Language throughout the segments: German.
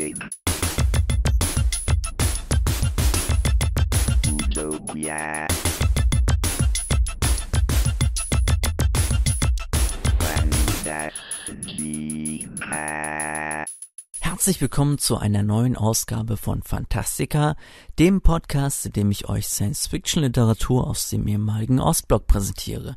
Musik. Utopia. Fantastica. Herzlich willkommen zu einer neuen Ausgabe von Fantastica, dem Podcast, in dem ich euch Science-Fiction-Literatur aus dem ehemaligen Ostblock präsentiere.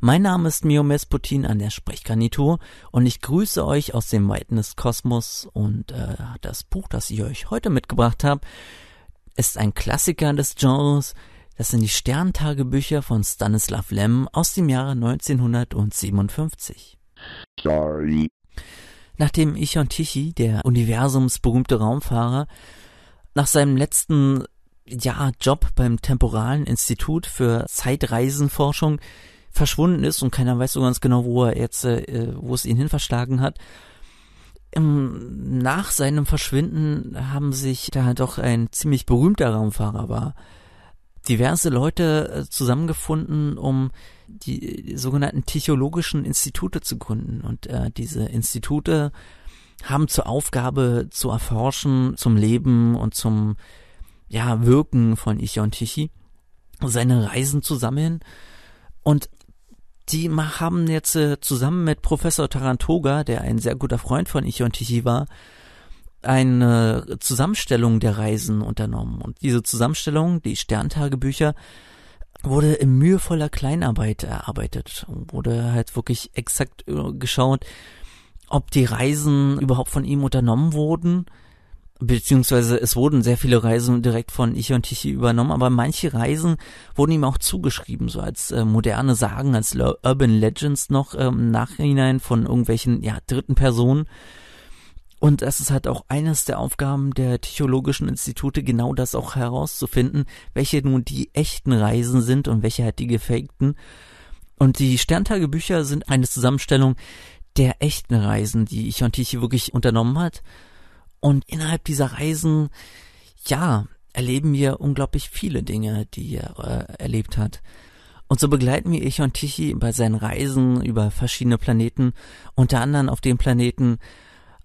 Mein Name ist Mio Mesputin an der Sprechgarnitur und ich grüße euch aus dem Weiten des Kosmos und äh, das Buch, das ich euch heute mitgebracht habe, ist ein Klassiker des Genres. Das sind die Sterntagebücher von Stanislav Lem aus dem Jahre 1957. Sorry. Nachdem Ichon Tichy, der universumsberühmte Raumfahrer, nach seinem letzten ja, Job beim Temporalen Institut für Zeitreisenforschung verschwunden ist und keiner weiß so ganz genau, wo er jetzt, äh, äh wo es ihn hin verschlagen hat. Ähm, nach seinem Verschwinden haben sich, da doch ein ziemlich berühmter Raumfahrer war, diverse Leute äh, zusammengefunden, um die, äh, sogenannten Tychologischen Institute zu gründen. Und äh, diese Institute haben zur Aufgabe zu erforschen zum Leben und zum ja, Wirken von Ichon Tichy, seine Reisen zu sammeln. Und die haben jetzt äh, zusammen mit Professor Tarantoga, der ein sehr guter Freund von Ichon Tichy war, eine Zusammenstellung der Reisen unternommen. Und diese Zusammenstellung, die Sterntagebücher, wurde in mühevoller Kleinarbeit erarbeitet und wurde halt wirklich exakt äh, geschaut, ob die Reisen überhaupt von ihm unternommen wurden, beziehungsweise es wurden sehr viele Reisen direkt von Ich und Tichy übernommen, aber manche Reisen wurden ihm auch zugeschrieben, so als äh, moderne Sagen, als Le Urban Legends noch äh, im Nachhinein von irgendwelchen ja, dritten Personen. Und es ist halt auch eines der Aufgaben der Tichologischen Institute, genau das auch herauszufinden, welche nun die echten Reisen sind und welche halt die gefakten. Und die Sterntagebücher sind eine Zusammenstellung der echten Reisen, die Ichontichi wirklich unternommen hat und innerhalb dieser Reisen, ja, erleben wir unglaublich viele Dinge, die er äh, erlebt hat. Und so begleiten wir Ich und Tichy bei seinen Reisen über verschiedene Planeten, unter anderem auf dem Planeten,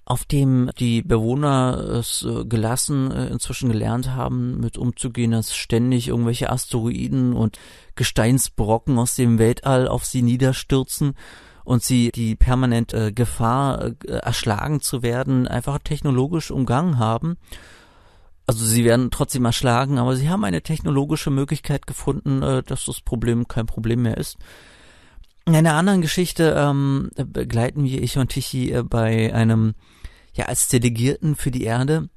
auf dem die Bewohner es äh, gelassen äh, inzwischen gelernt haben, mit umzugehen, dass ständig irgendwelche Asteroiden und Gesteinsbrocken aus dem Weltall auf sie niederstürzen und sie die permanente äh, Gefahr, äh, erschlagen zu werden, einfach technologisch umgangen haben. Also sie werden trotzdem erschlagen, aber sie haben eine technologische Möglichkeit gefunden, äh, dass das Problem kein Problem mehr ist. In einer anderen Geschichte ähm, begleiten wir ich und Tichy bei einem, ja, als Delegierten für die Erde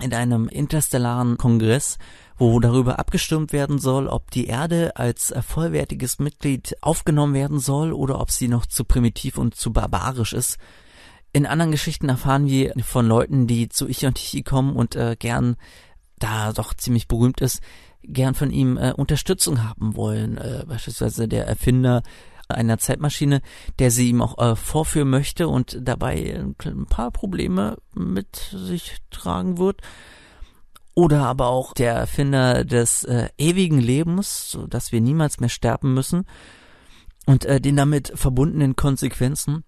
in einem interstellaren Kongress wo darüber abgestimmt werden soll, ob die Erde als äh, vollwertiges Mitglied aufgenommen werden soll oder ob sie noch zu primitiv und zu barbarisch ist. In anderen Geschichten erfahren wir von Leuten, die zu Ich und Tichi kommen und äh, gern, da doch ziemlich berühmt ist, gern von ihm äh, Unterstützung haben wollen. Äh, beispielsweise der Erfinder einer Zeitmaschine, der sie ihm auch äh, vorführen möchte und dabei ein paar Probleme mit sich tragen wird oder aber auch der Erfinder des äh, ewigen Lebens, so dass wir niemals mehr sterben müssen und äh, den damit verbundenen Konsequenzen.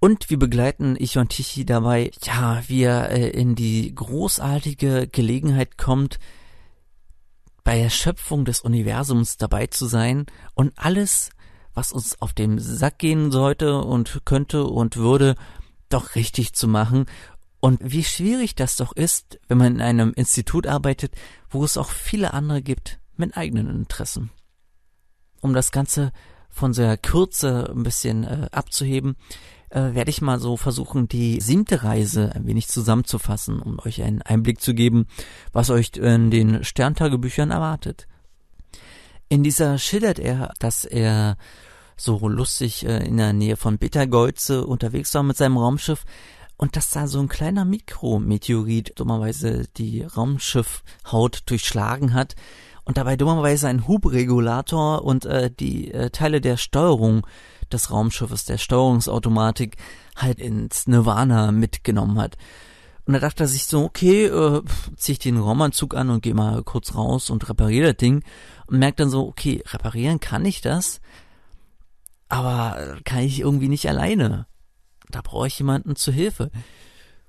Und wir begleiten Ich und Tichi dabei, ja, wie er äh, in die großartige Gelegenheit kommt, bei der Schöpfung des Universums dabei zu sein und alles, was uns auf dem Sack gehen sollte und könnte und würde, doch richtig zu machen und wie schwierig das doch ist, wenn man in einem Institut arbeitet, wo es auch viele andere gibt mit eigenen Interessen. Um das Ganze von der Kürze ein bisschen äh, abzuheben, äh, werde ich mal so versuchen, die siebte Reise ein wenig zusammenzufassen, um euch einen Einblick zu geben, was euch in den Sterntagebüchern erwartet. In dieser schildert er, dass er so lustig äh, in der Nähe von Bittergeuze unterwegs war mit seinem Raumschiff, und dass da so ein kleiner Mikrometeorit dummerweise die Raumschiffhaut durchschlagen hat und dabei dummerweise ein Hubregulator und äh, die äh, Teile der Steuerung des Raumschiffes, der Steuerungsautomatik halt ins Nirvana mitgenommen hat. Und da dachte er sich so, okay, äh, zieh ich den Raumanzug an und geh mal kurz raus und repariere das Ding. Und merkt dann so, okay, reparieren kann ich das, aber kann ich irgendwie nicht alleine da brauche ich jemanden zur Hilfe.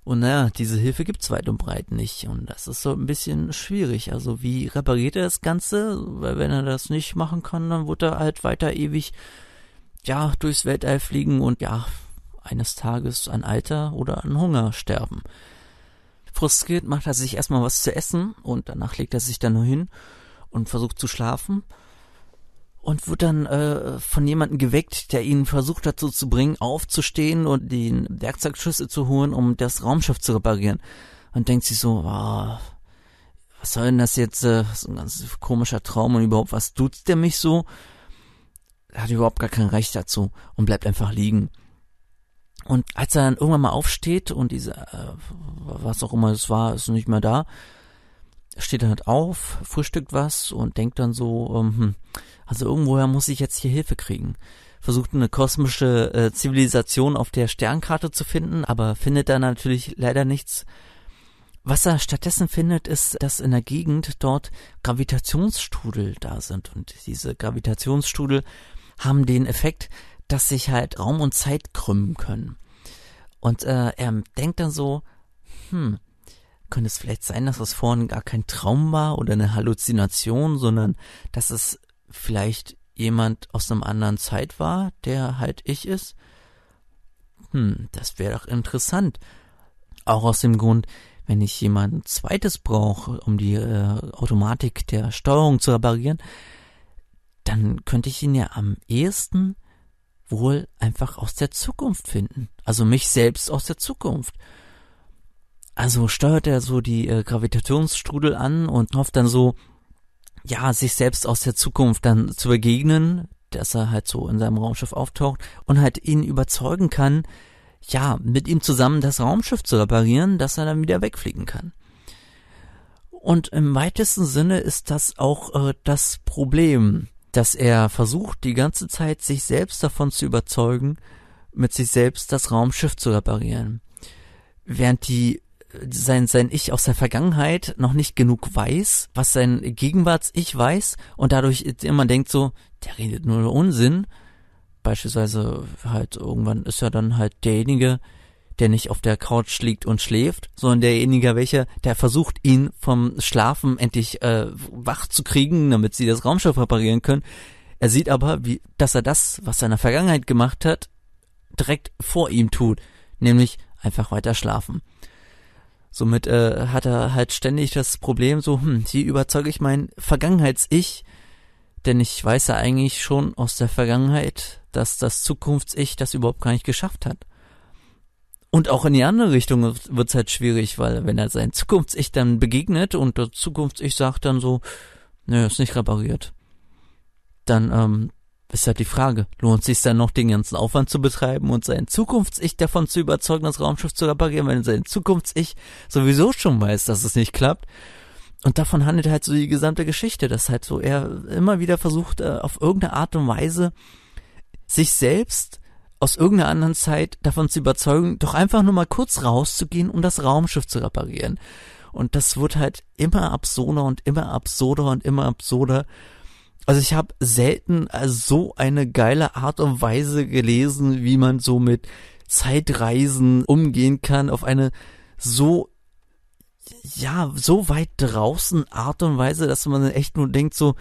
Und naja, diese Hilfe gibt es weit und breit nicht. Und das ist so ein bisschen schwierig. Also wie repariert er das Ganze? Weil wenn er das nicht machen kann, dann wird er halt weiter ewig, ja, durchs Weltall fliegen und ja, eines Tages an Alter oder an Hunger sterben. Frustriert macht er sich erstmal was zu essen und danach legt er sich dann nur hin und versucht zu schlafen und wird dann äh, von jemandem geweckt, der ihn versucht dazu zu bringen, aufzustehen und den Werkzeugschüsse zu holen, um das Raumschiff zu reparieren. Und denkt sich so, ah, was soll denn das jetzt? Äh, so ein ganz komischer Traum und überhaupt, was tut der mich so? Er Hat überhaupt gar kein Recht dazu und bleibt einfach liegen. Und als er dann irgendwann mal aufsteht und diese, äh, was auch immer es war, ist nicht mehr da, steht er halt auf, frühstückt was und denkt dann so, ähm, hm, also irgendwoher muss ich jetzt hier Hilfe kriegen. Versucht eine kosmische äh, Zivilisation auf der Sternkarte zu finden, aber findet da natürlich leider nichts. Was er stattdessen findet, ist, dass in der Gegend dort Gravitationsstrudel da sind. Und diese Gravitationsstrudel haben den Effekt, dass sich halt Raum und Zeit krümmen können. Und äh, er denkt dann so, hm, könnte es vielleicht sein, dass das vorhin gar kein Traum war oder eine Halluzination, sondern dass es vielleicht jemand aus einem anderen Zeit war, der halt ich ist? Hm, das wäre doch interessant. Auch aus dem Grund, wenn ich jemand zweites brauche, um die äh, Automatik der Steuerung zu reparieren, dann könnte ich ihn ja am ehesten wohl einfach aus der Zukunft finden. Also mich selbst aus der Zukunft. Also steuert er so die äh, Gravitationsstrudel an und hofft dann so, ja, sich selbst aus der Zukunft dann zu begegnen, dass er halt so in seinem Raumschiff auftaucht und halt ihn überzeugen kann, ja, mit ihm zusammen das Raumschiff zu reparieren, dass er dann wieder wegfliegen kann. Und im weitesten Sinne ist das auch äh, das Problem, dass er versucht, die ganze Zeit sich selbst davon zu überzeugen, mit sich selbst das Raumschiff zu reparieren. Während die sein, sein Ich aus der Vergangenheit noch nicht genug weiß, was sein Gegenwarts-Ich weiß und dadurch immer denkt so, der redet nur Unsinn. Beispielsweise halt irgendwann ist er dann halt derjenige, der nicht auf der Couch liegt und schläft, sondern derjenige, welcher, der versucht, ihn vom Schlafen endlich äh, wach zu kriegen, damit sie das Raumschiff reparieren können. Er sieht aber, wie, dass er das, was er in der Vergangenheit gemacht hat, direkt vor ihm tut, nämlich einfach weiter schlafen. Somit äh, hat er halt ständig das Problem, so, hm, wie überzeuge ich mein Vergangenheits-Ich? Denn ich weiß ja eigentlich schon aus der Vergangenheit, dass das Zukunfts-Ich das überhaupt gar nicht geschafft hat. Und auch in die andere Richtung wird's halt schwierig, weil wenn er sein Zukunfts-Ich dann begegnet und das Zukunfts-Ich sagt dann so, nö, ist nicht repariert, dann ähm, Weshalb die Frage, lohnt es sich dann noch den ganzen Aufwand zu betreiben und sein Zukunfts-Ich davon zu überzeugen, das Raumschiff zu reparieren, wenn sein Zukunfts-Ich sowieso schon weiß, dass es nicht klappt. Und davon handelt halt so die gesamte Geschichte, dass halt so er immer wieder versucht, äh, auf irgendeine Art und Weise sich selbst aus irgendeiner anderen Zeit davon zu überzeugen, doch einfach nur mal kurz rauszugehen, um das Raumschiff zu reparieren. Und das wird halt immer absurder und immer absurder und immer absurder also ich habe selten äh, so eine geile Art und Weise gelesen, wie man so mit Zeitreisen umgehen kann, auf eine so ja, so weit draußen Art und Weise, dass man echt nur denkt so,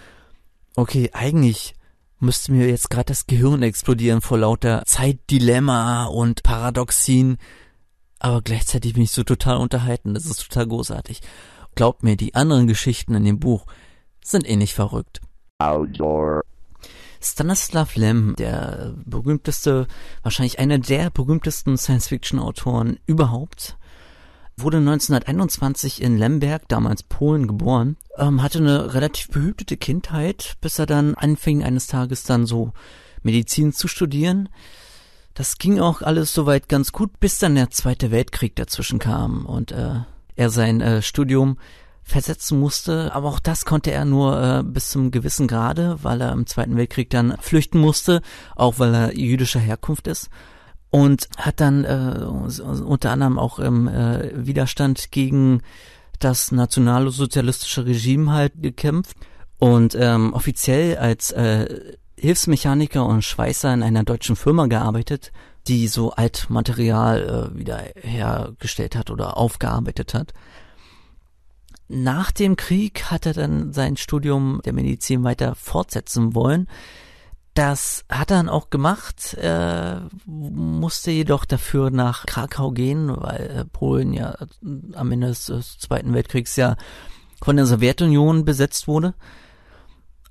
okay, eigentlich müsste mir jetzt gerade das Gehirn explodieren vor lauter Zeitdilemma und Paradoxien, aber gleichzeitig bin ich so total unterhalten, das ist total großartig. Glaubt mir, die anderen Geschichten in dem Buch sind ähnlich eh verrückt. Outdoor. Stanislav Lem, der berühmteste, wahrscheinlich einer der berühmtesten Science-Fiction-Autoren überhaupt, wurde 1921 in Lemberg, damals Polen, geboren, ähm, hatte eine relativ behütete Kindheit, bis er dann anfing, eines Tages dann so Medizin zu studieren. Das ging auch alles soweit ganz gut, bis dann der Zweite Weltkrieg dazwischen kam und äh, er sein äh, Studium versetzen musste. Aber auch das konnte er nur äh, bis zum gewissen Grade, weil er im Zweiten Weltkrieg dann flüchten musste, auch weil er jüdischer Herkunft ist. Und hat dann äh, unter anderem auch im äh, Widerstand gegen das nationalsozialistische Regime halt gekämpft und ähm, offiziell als äh, Hilfsmechaniker und Schweißer in einer deutschen Firma gearbeitet, die so Altmaterial äh, wieder hergestellt hat oder aufgearbeitet hat. Nach dem Krieg hat er dann sein Studium der Medizin weiter fortsetzen wollen. Das hat er dann auch gemacht, äh, musste jedoch dafür nach Krakau gehen, weil äh, Polen ja äh, am Ende des, des Zweiten Weltkriegs ja von der Sowjetunion besetzt wurde.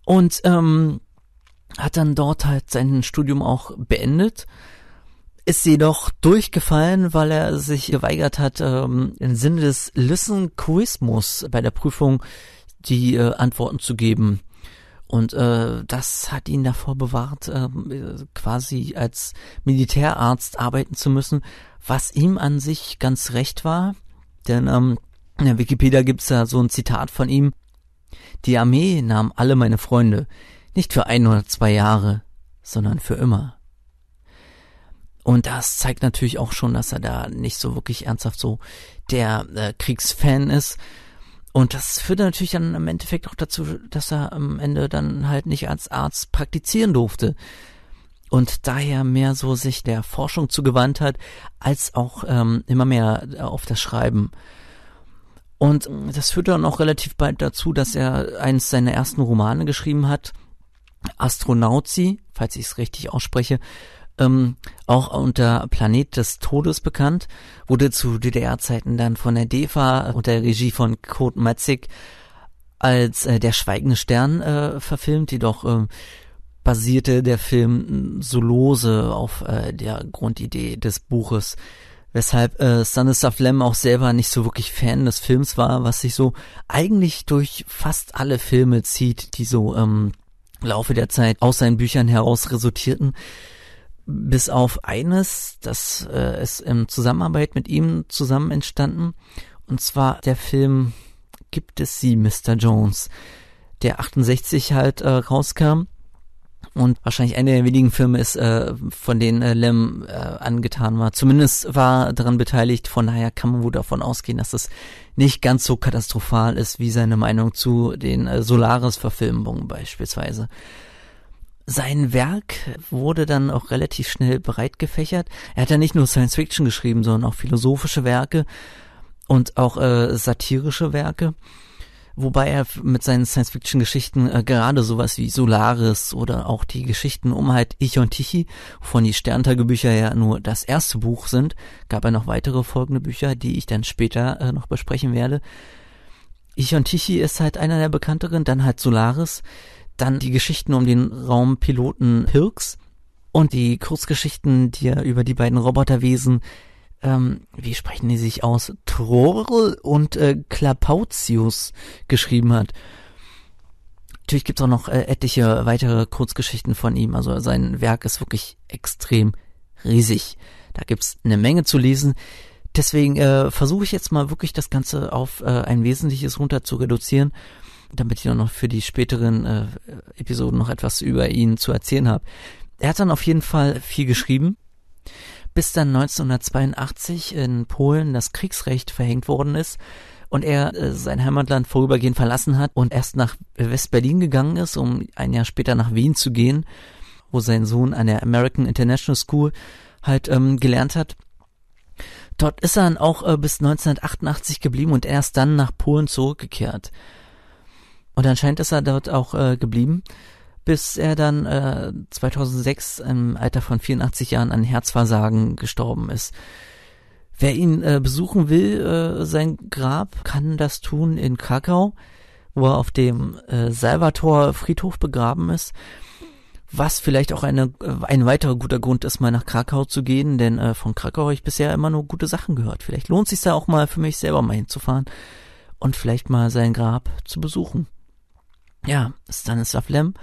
Und ähm, hat dann dort halt sein Studium auch beendet ist jedoch durchgefallen, weil er sich geweigert hat, ähm, im Sinne des Lysenkoismus bei der Prüfung die äh, Antworten zu geben. Und äh, das hat ihn davor bewahrt, äh, quasi als Militärarzt arbeiten zu müssen, was ihm an sich ganz recht war. Denn ähm, in der Wikipedia gibt's ja so ein Zitat von ihm. Die Armee nahm alle meine Freunde, nicht für ein oder zwei Jahre, sondern für immer. Und das zeigt natürlich auch schon, dass er da nicht so wirklich ernsthaft so der äh, Kriegsfan ist. Und das führt natürlich dann im Endeffekt auch dazu, dass er am Ende dann halt nicht als Arzt praktizieren durfte. Und daher mehr so sich der Forschung zugewandt hat, als auch ähm, immer mehr äh, auf das Schreiben. Und ähm, das führt dann auch relativ bald dazu, dass er eines seiner ersten Romane geschrieben hat, Astronauti, falls ich es richtig ausspreche, ähm, auch unter Planet des Todes bekannt, wurde zu DDR-Zeiten dann von der DEFA unter der Regie von Kurt Matzig als äh, der schweigende Stern äh, verfilmt, jedoch äh, basierte der Film so lose auf äh, der Grundidee des Buches, weshalb äh, Stanislav Lem auch selber nicht so wirklich Fan des Films war, was sich so eigentlich durch fast alle Filme zieht, die so ähm, Laufe der Zeit aus seinen Büchern heraus resultierten bis auf eines, das äh, ist im Zusammenarbeit mit ihm zusammen entstanden. Und zwar der Film Gibt es sie, Mr. Jones, der 68 halt äh, rauskam. Und wahrscheinlich einer der wenigen Filme ist, äh, von denen äh, Lem äh, angetan war. Zumindest war daran beteiligt, von daher kann man wohl davon ausgehen, dass es nicht ganz so katastrophal ist, wie seine Meinung zu den äh, Solaris-Verfilmungen beispielsweise. Sein Werk wurde dann auch relativ schnell breit gefächert. Er hat ja nicht nur Science Fiction geschrieben, sondern auch philosophische Werke und auch äh, satirische Werke. Wobei er mit seinen Science-Fiction-Geschichten äh, gerade sowas wie Solaris oder auch die Geschichten um halt Ich und Tichy, von die Sterntagebücher ja nur das erste Buch sind, gab er noch weitere folgende Bücher, die ich dann später äh, noch besprechen werde. Ich und Tichy ist halt einer der bekannteren, dann halt Solaris, dann die Geschichten um den Raumpiloten Pirks und die Kurzgeschichten, die er über die beiden Roboterwesen, ähm, wie sprechen die sich aus, Trorl und äh, Klapautius geschrieben hat. Natürlich gibt's auch noch äh, etliche weitere Kurzgeschichten von ihm, also sein Werk ist wirklich extrem riesig. Da gibt's eine Menge zu lesen. Deswegen äh, versuche ich jetzt mal wirklich das Ganze auf äh, ein Wesentliches runter zu reduzieren damit ich noch für die späteren äh, Episoden noch etwas über ihn zu erzählen habe. Er hat dann auf jeden Fall viel geschrieben, bis dann 1982 in Polen das Kriegsrecht verhängt worden ist und er äh, sein Heimatland vorübergehend verlassen hat und erst nach West-Berlin gegangen ist, um ein Jahr später nach Wien zu gehen, wo sein Sohn an der American International School halt ähm, gelernt hat. Dort ist er dann auch äh, bis 1988 geblieben und erst dann nach Polen zurückgekehrt. Und anscheinend ist er dort auch äh, geblieben, bis er dann äh, 2006 im Alter von 84 Jahren an Herzversagen gestorben ist. Wer ihn äh, besuchen will, äh, sein Grab, kann das tun in Krakau, wo er auf dem äh, Salvator-Friedhof begraben ist. Was vielleicht auch eine, ein weiterer guter Grund ist, mal nach Krakau zu gehen, denn äh, von Krakau habe ich bisher immer nur gute Sachen gehört. Vielleicht lohnt es sich da auch mal für mich selber mal hinzufahren und vielleicht mal sein Grab zu besuchen. Ja, Stanislav Lem,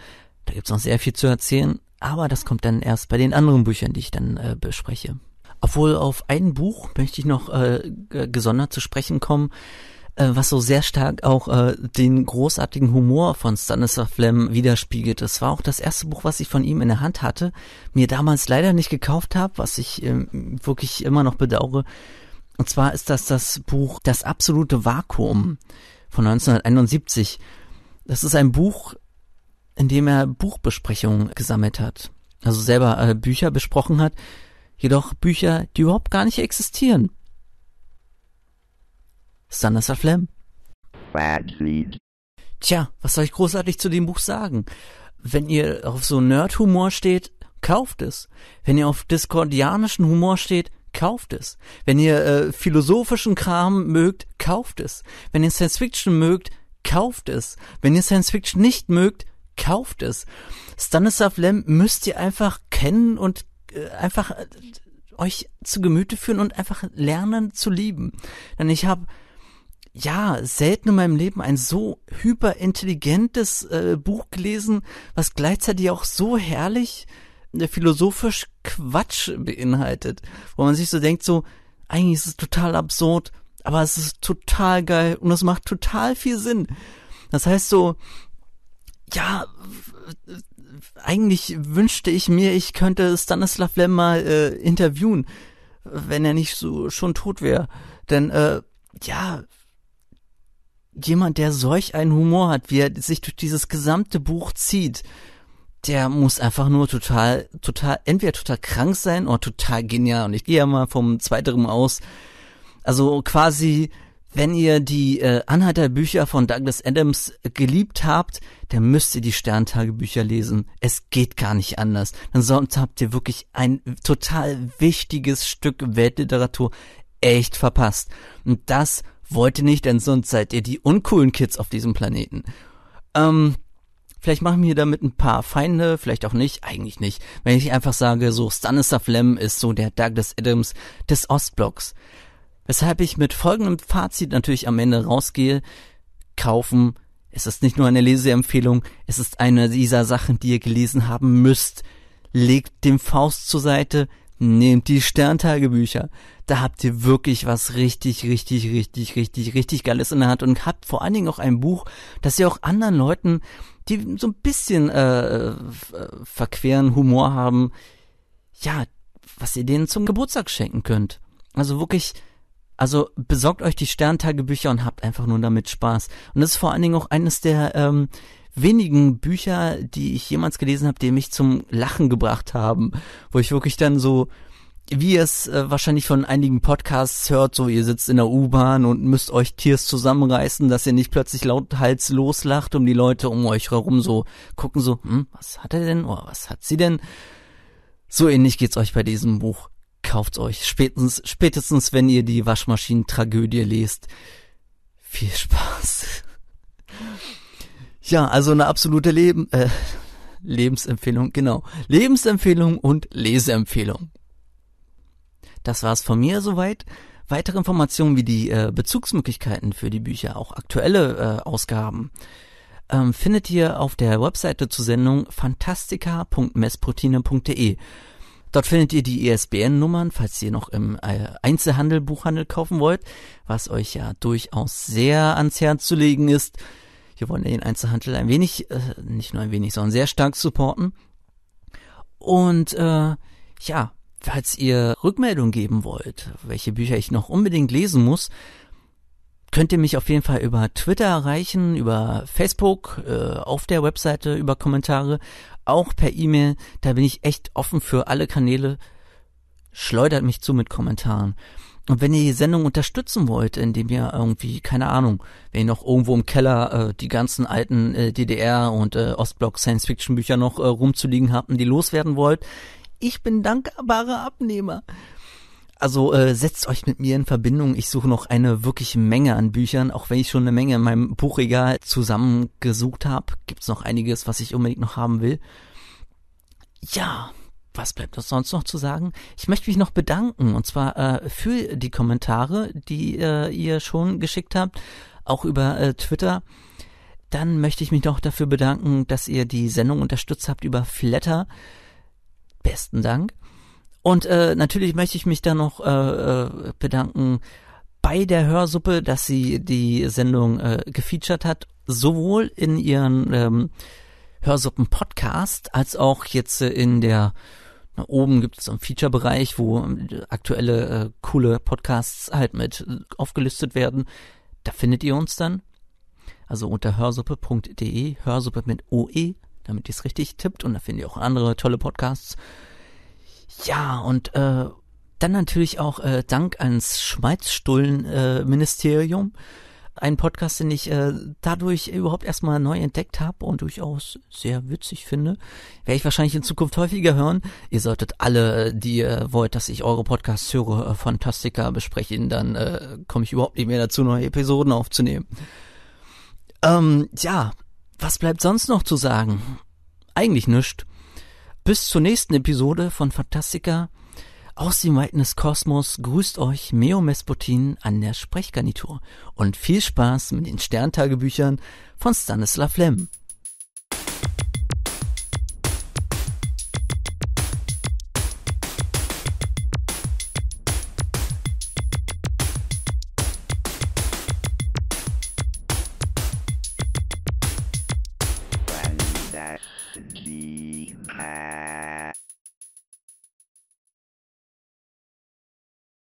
da gibt's noch sehr viel zu erzählen, aber das kommt dann erst bei den anderen Büchern, die ich dann äh, bespreche. Obwohl auf ein Buch möchte ich noch äh, gesondert zu sprechen kommen, äh, was so sehr stark auch äh, den großartigen Humor von Stanislav Lem widerspiegelt. Das war auch das erste Buch, was ich von ihm in der Hand hatte, mir damals leider nicht gekauft habe, was ich äh, wirklich immer noch bedauere. Und zwar ist das das Buch Das absolute Vakuum von 1971. Das ist ein Buch, in dem er Buchbesprechungen gesammelt hat. Also selber äh, Bücher besprochen hat, jedoch Bücher, die überhaupt gar nicht existieren. Sandersa Flem. Tja, was soll ich großartig zu dem Buch sagen? Wenn ihr auf so Nerd-Humor steht, kauft es. Wenn ihr auf diskordianischen Humor steht, kauft es. Wenn ihr äh, philosophischen Kram mögt, kauft es. Wenn ihr Science Fiction mögt, kauft es. Wenn ihr Science Fiction nicht mögt, kauft es. Stanislav Lem müsst ihr einfach kennen und äh, einfach äh, euch zu Gemüte führen und einfach lernen zu lieben. Denn ich habe ja selten in meinem Leben ein so hyperintelligentes äh, Buch gelesen, was gleichzeitig auch so herrlich äh, philosophisch Quatsch beinhaltet, wo man sich so denkt, so eigentlich ist es total absurd, aber es ist total geil und es macht total viel Sinn. Das heißt so, ja, eigentlich wünschte ich mir, ich könnte Stanislav Lem mal äh, interviewen, wenn er nicht so schon tot wäre. Denn äh, ja, jemand, der solch einen Humor hat, wie er sich durch dieses gesamte Buch zieht, der muss einfach nur total, total, entweder total krank sein oder total genial. Und ich gehe ja mal vom Zweiteren aus, also quasi, wenn ihr die äh, Anhalterbücher von Douglas Adams äh, geliebt habt, dann müsst ihr die Sterntagebücher lesen. Es geht gar nicht anders. Dann sonst habt ihr wirklich ein total wichtiges Stück Weltliteratur echt verpasst. Und das wollt ihr nicht, denn sonst seid ihr die uncoolen Kids auf diesem Planeten. Ähm, vielleicht machen wir damit ein paar Feinde, vielleicht auch nicht, eigentlich nicht. Wenn ich einfach sage, so Stanislav Lem ist so der Douglas Adams des Ostblocks. Weshalb ich mit folgendem Fazit natürlich am Ende rausgehe, kaufen, es ist nicht nur eine Leseempfehlung, es ist eine dieser Sachen, die ihr gelesen haben müsst. Legt dem Faust zur Seite, nehmt die Sterntagebücher. Da habt ihr wirklich was richtig, richtig, richtig, richtig, richtig Geiles in der Hand und habt vor allen Dingen auch ein Buch, das ihr auch anderen Leuten, die so ein bisschen äh, äh verqueren Humor haben, ja, was ihr denen zum Geburtstag schenken könnt. Also wirklich also besorgt euch die Sterntagebücher und habt einfach nur damit Spaß. Und das ist vor allen Dingen auch eines der ähm, wenigen Bücher, die ich jemals gelesen habe, die mich zum Lachen gebracht haben, wo ich wirklich dann so wie ihr es äh, wahrscheinlich von einigen Podcasts hört, so ihr sitzt in der U-Bahn und müsst euch Tiers zusammenreißen, dass ihr nicht plötzlich lauthals loslacht und die Leute um euch herum so gucken so, hm, was hat er denn oder oh, was hat sie denn? So ähnlich geht's euch bei diesem Buch kauft's euch. Spätestens, spätestens, wenn ihr die Waschmaschinentragödie lest. Viel Spaß. Ja, also eine absolute Leben, äh, Lebensempfehlung, genau. Lebensempfehlung und Leseempfehlung. Das war's von mir soweit. Weitere Informationen wie die äh, Bezugsmöglichkeiten für die Bücher, auch aktuelle äh, Ausgaben, ähm, findet ihr auf der Webseite zur Sendung fantastica.messproteine.de. Dort findet ihr die ISBN-Nummern, e falls ihr noch im äh, Einzelhandel, Buchhandel kaufen wollt, was euch ja durchaus sehr ans Herz zu legen ist. Wir wollen den Einzelhandel ein wenig, äh, nicht nur ein wenig, sondern sehr stark supporten. Und äh, ja, falls ihr Rückmeldung geben wollt, welche Bücher ich noch unbedingt lesen muss, könnt ihr mich auf jeden Fall über Twitter erreichen, über Facebook, äh, auf der Webseite, über Kommentare, auch per E-Mail. Da bin ich echt offen für alle Kanäle. Schleudert mich zu mit Kommentaren. Und wenn ihr die Sendung unterstützen wollt, indem ihr irgendwie, keine Ahnung, wenn ihr noch irgendwo im Keller äh, die ganzen alten äh, DDR und äh, Ostblock Science-Fiction-Bücher noch äh, rumzuliegen habt und die loswerden wollt, ich bin dankbarer Abnehmer. Also äh, setzt euch mit mir in Verbindung. Ich suche noch eine wirkliche Menge an Büchern, auch wenn ich schon eine Menge in meinem Buchregal zusammengesucht habe. Gibt's noch einiges, was ich unbedingt noch haben will. Ja, was bleibt uns sonst noch zu sagen? Ich möchte mich noch bedanken, und zwar äh, für die Kommentare, die äh, ihr schon geschickt habt, auch über äh, Twitter. Dann möchte ich mich noch dafür bedanken, dass ihr die Sendung unterstützt habt über Flatter. Besten Dank. Und äh, natürlich möchte ich mich da noch äh, äh, bedanken bei der Hörsuppe, dass sie die Sendung äh, gefeatured hat, sowohl in ihren ähm, Hörsuppen-Podcast als auch jetzt äh, in der oben gibt es so einen Feature-Bereich, wo ähm, aktuelle äh, coole Podcasts halt mit äh, aufgelistet werden. Da findet ihr uns dann. Also unter hörsuppe.de, Hörsuppe mit OE, damit ihr es richtig tippt. Und da findet ihr auch andere tolle Podcasts. Ja, und äh, dann natürlich auch äh, Dank ans Schweizstullen-Ministerium. Äh, ein Podcast, den ich äh, dadurch überhaupt erstmal neu entdeckt habe und durchaus sehr witzig finde. Werde ich wahrscheinlich in Zukunft häufiger hören. Ihr solltet alle, äh, die äh, wollt, dass ich eure Podcasts höre, äh, Fantastika besprechen, dann äh, komme ich überhaupt nicht mehr dazu, neue Episoden aufzunehmen. Ähm, ja, was bleibt sonst noch zu sagen? Eigentlich nichts. Bis zur nächsten Episode von Fantastica. Aus dem Weiten des Kosmos grüßt euch Meo Mesputin an der Sprechgarnitur und viel Spaß mit den Sterntagebüchern von Stanislav Lem.